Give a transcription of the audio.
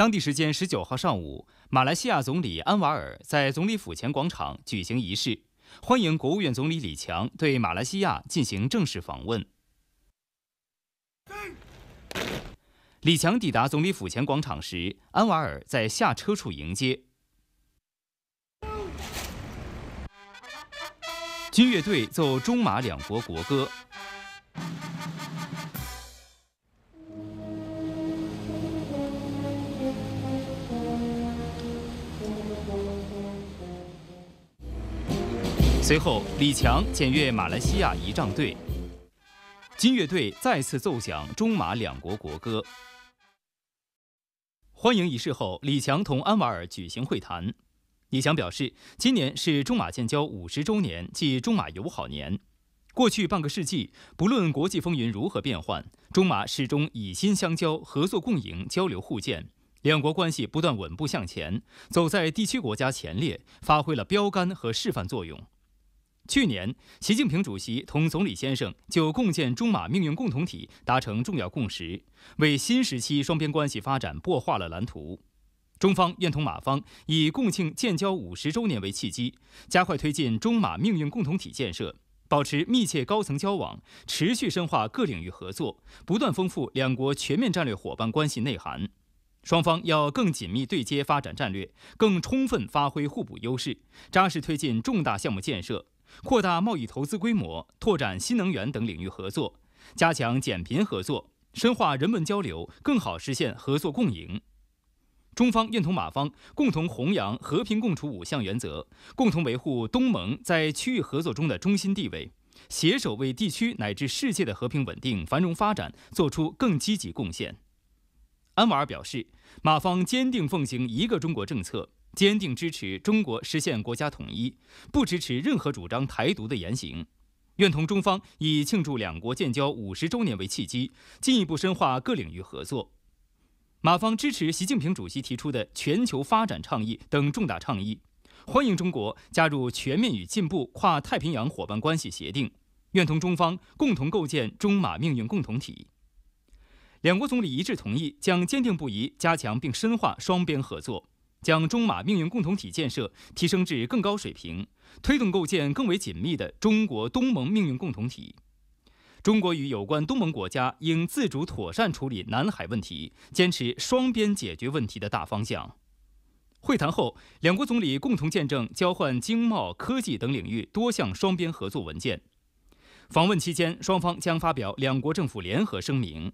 当地时间十九号上午，马来西亚总理安瓦尔在总理府前广场举行仪式，欢迎国务院总理李强对马来西亚进行正式访问。李强抵达总理府前广场时，安瓦尔在下车处迎接，军乐队奏中马两国国歌。随后，李强检阅马来西亚仪仗队。金乐队再次奏响中马两国国歌。欢迎仪式后，李强同安瓦尔举行会谈。李强表示，今年是中马建交五十周年，即中马友好年。过去半个世纪，不论国际风云如何变幻，中马始终以心相交，合作共赢，交流互鉴，两国关系不断稳步向前，走在地区国家前列，发挥了标杆和示范作用。去年，习近平主席同总理先生就共建中马命运共同体达成重要共识，为新时期双边关系发展擘画了蓝图。中方愿同马方以共庆建交五十周年为契机，加快推进中马命运共同体建设，保持密切高层交往，持续深化各领域合作，不断丰富两国全面战略伙伴关系内涵。双方要更紧密对接发展战略，更充分发挥互补优势，扎实推进重大项目建设。扩大贸易投资规模，拓展新能源等领域合作，加强减贫合作，深化人文交流，更好实现合作共赢。中方愿同马方共同弘扬和平共处五项原则，共同维护东盟在区域合作中的中心地位，携手为地区乃至世界的和平稳定繁荣发展做出更积极贡献。安瓦尔表示，马方坚定奉行一个中国政策。坚定支持中国实现国家统一，不支持任何主张台独的言行，愿同中方以庆祝两国建交五十周年为契机，进一步深化各领域合作。马方支持习近平主席提出的全球发展倡议等重大倡议，欢迎中国加入全面与进步跨太平洋伙伴关系协定，愿同中方共同构建中马命运共同体。两国总理一致同意，将坚定不移加强并深化双边合作。将中马命运共同体建设提升至更高水平，推动构建更为紧密的中国东盟命运共同体。中国与有关东盟国家应自主妥善处理南海问题，坚持双边解决问题的大方向。会谈后，两国总理共同见证交换经贸、科技等领域多项双边合作文件。访问期间，双方将发表两国政府联合声明。